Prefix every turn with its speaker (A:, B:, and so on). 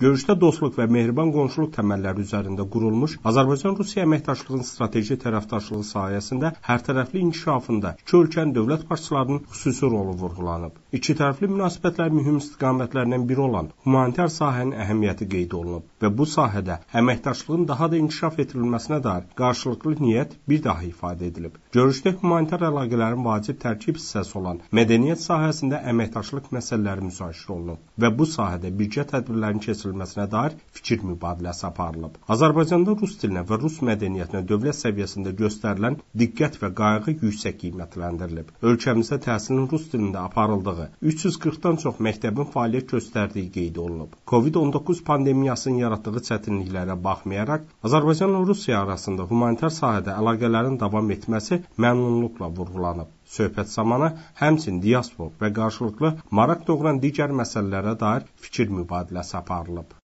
A: Görüşdə dostluq və mehriban qonşuluq təməlləri üzərində qurulmuş Azərbaycan-Rusiya əməkdaşlığının strateji tərəfdaşlığı sayəsində hərtərəfli inkişafında iki ölkənin dövlət başçılarının xüsusi rolu vurğulanıb. İkitərəfli münasibətlər mühüm istiqamətlərindən biri olan humanitar sahənin əhəmiyyəti qeyd olunub və bu sahədə əməkdaşlığın daha da inkişaf etdirilməsinə dair qarşılıqlı niyyət bir daha ifadə edilib. Görüşdə humanitar əlaqələrin vacib tərkib hissəsi olan mədəniyyət sahəsində əməkdaşlıq məsələləri müzakirə olunub və bu sahədə birgə tədbirlərin keçirilməsi keçirilməsinə dair fikir mübadiləsi aparılıb. Azərbaycanda rus dilinə və rus mədəniyyətinə dövlət səviyyəsində göstərilən diqqət və qayğı yüksək qiymətləndirilib. Ölkəmizdə təhsilin rus dilində aparıldığı 340-dan çox məktəbin fəaliyyət göstərdiyi qeyd olunub. COVID-19 pandemiyasının yaratdığı çətinliklərə baxmayaraq Azərbaycanla Rusiya arasında humanitar sahədə əlaqələrin davam etməsi məmnunluqla vurğulanıb söhbət zamanı həmçinin diaspor və qarşılıqlı maraq doğuran digər məsələlərə dair fikir mübadiləsi aparılıb.